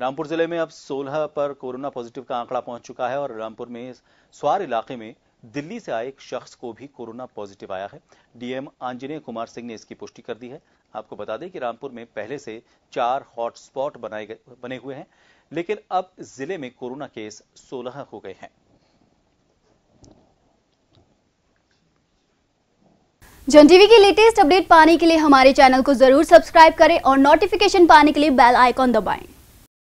रामपुर जिले में अब 16 पर कोरोना पॉजिटिव का आंकड़ा पहुंच चुका है और रामपुर में स्वार इलाके में दिल्ली से आए एक शख्स को भी कोरोना पॉजिटिव आया है डीएम आंजनेय कुमार सिंह ने इसकी पुष्टि कर दी है आपको बता दें कि रामपुर में पहले से चार हॉटस्पॉट बनाए बने हुए हैं लेकिन अब जिले में कोरोना केस 16 हो गए हैं जन टीवी की लेटेस्ट अपडेट पाने के लिए हमारे चैनल को जरूर सब्सक्राइब करें और नोटिफिकेशन पाने के लिए बेल आइकॉन दबाएं